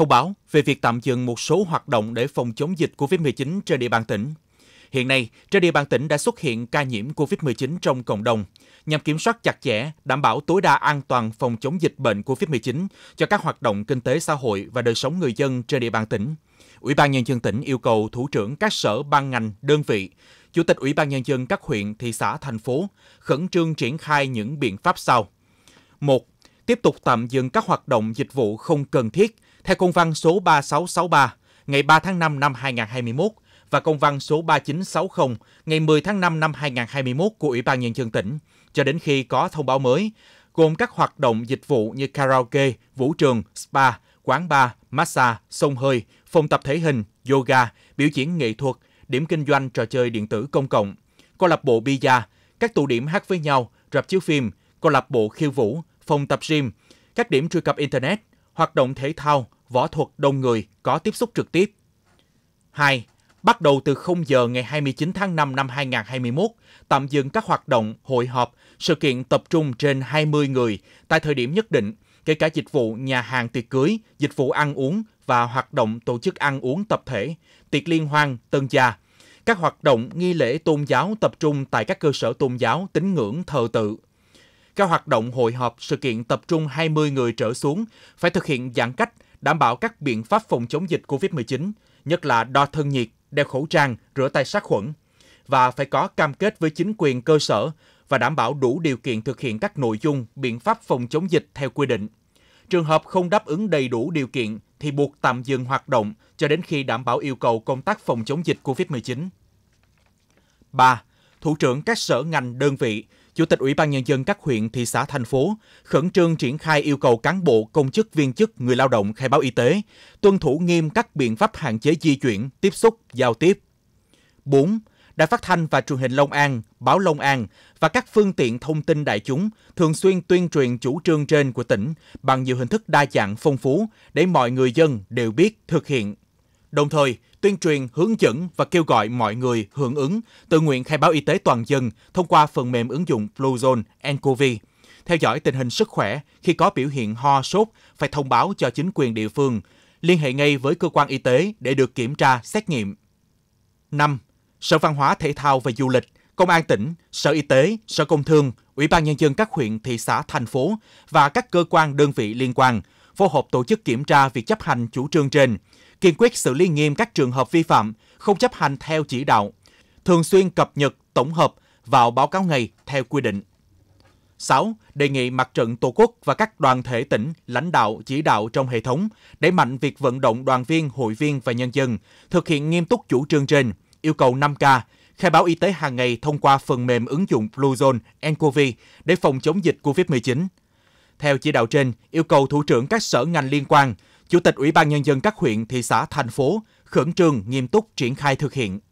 thông báo về việc tạm dừng một số hoạt động để phòng chống dịch COVID-19 trên địa bàn tỉnh. Hiện nay, trên địa bàn tỉnh đã xuất hiện ca nhiễm COVID-19 trong cộng đồng, nhằm kiểm soát chặt chẽ, đảm bảo tối đa an toàn phòng chống dịch bệnh COVID-19 cho các hoạt động kinh tế xã hội và đời sống người dân trên địa bàn tỉnh. Ủy ban Nhân dân tỉnh yêu cầu thủ trưởng các sở ban ngành, đơn vị, Chủ tịch Ủy ban Nhân dân các huyện, thị xã, thành phố khẩn trương triển khai những biện pháp sau. 1. Tiếp tục tạm dừng các hoạt động dịch vụ không cần thiết theo công văn số 3663 ngày 3 tháng 5 năm 2021 và công văn số 3960 ngày 10 tháng 5 năm 2021 của Ủy ban Nhân dân tỉnh, cho đến khi có thông báo mới, gồm các hoạt động dịch vụ như karaoke, vũ trường, spa, quán bar, massage, sông hơi, phòng tập thể hình, yoga, biểu diễn nghệ thuật, điểm kinh doanh trò chơi điện tử công cộng, câu lạc bộ bia, các tụ điểm hát với nhau, rạp chiếu phim, câu lạc bộ khiêu vũ, phòng tập gym, các điểm truy cập Internet, hoạt động thể thao, võ thuật đông người có tiếp xúc trực tiếp. 2. Bắt đầu từ 0 giờ ngày 29 tháng 5 năm 2021, tạm dừng các hoạt động, hội họp, sự kiện tập trung trên 20 người tại thời điểm nhất định, kể cả dịch vụ nhà hàng tiệc cưới, dịch vụ ăn uống và hoạt động tổ chức ăn uống tập thể, tiệc liên hoan, tân gia, các hoạt động nghi lễ tôn giáo tập trung tại các cơ sở tôn giáo tín ngưỡng thờ tự cho hoạt động hội họp, sự kiện tập trung 20 người trở xuống phải thực hiện giãn cách, đảm bảo các biện pháp phòng chống dịch COVID-19, nhất là đo thân nhiệt, đeo khẩu trang, rửa tay sát khuẩn và phải có cam kết với chính quyền cơ sở và đảm bảo đủ điều kiện thực hiện các nội dung, biện pháp phòng chống dịch theo quy định. Trường hợp không đáp ứng đầy đủ điều kiện thì buộc tạm dừng hoạt động cho đến khi đảm bảo yêu cầu công tác phòng chống dịch COVID-19. 3 thủ trưởng các sở ngành đơn vị, Chủ tịch Ủy ban Nhân dân các huyện, thị xã, thành phố khẩn trương triển khai yêu cầu cán bộ, công chức, viên chức, người lao động khai báo y tế, tuân thủ nghiêm các biện pháp hạn chế di chuyển, tiếp xúc, giao tiếp. 4. Đài Phát thanh và Truyền hình Long An, báo Long An và các phương tiện thông tin đại chúng thường xuyên tuyên truyền chủ trương trên của tỉnh bằng nhiều hình thức đa dạng phong phú để mọi người dân đều biết thực hiện. Đồng thời, tuyên truyền, hướng dẫn và kêu gọi mọi người hưởng ứng tự nguyện khai báo y tế toàn dân thông qua phần mềm ứng dụng Bluezone nCoV. Theo dõi tình hình sức khỏe, khi có biểu hiện ho, sốt phải thông báo cho chính quyền địa phương, liên hệ ngay với cơ quan y tế để được kiểm tra, xét nghiệm. 5. Sở Văn hóa Thể thao và Du lịch, Công an tỉnh, Sở Y tế, Sở Công Thương, Ủy ban Nhân dân các huyện, thị xã, thành phố và các cơ quan đơn vị liên quan – phối hợp tổ chức kiểm tra việc chấp hành chủ trương trên, kiên quyết xử lý nghiêm các trường hợp vi phạm, không chấp hành theo chỉ đạo, thường xuyên cập nhật, tổng hợp vào báo cáo ngày theo quy định. 6. Đề nghị mặt trận Tổ quốc và các đoàn thể tỉnh, lãnh đạo, chỉ đạo trong hệ thống, đẩy mạnh việc vận động đoàn viên, hội viên và nhân dân, thực hiện nghiêm túc chủ trương trên, yêu cầu 5K, khai báo y tế hàng ngày thông qua phần mềm ứng dụng Bluezone, nCoV để phòng chống dịch COVID-19, theo chỉ đạo trên, yêu cầu thủ trưởng các sở ngành liên quan, chủ tịch Ủy ban nhân dân các huyện, thị xã, thành phố khẩn trương nghiêm túc triển khai thực hiện.